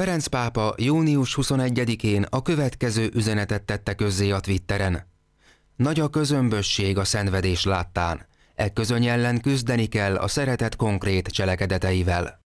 Ferenc pápa június 21-én a következő üzenetet tette közzé a Twitteren. Nagy a közömbösség a szenvedés láttán. E közöny ellen küzdeni kell a szeretet konkrét cselekedeteivel.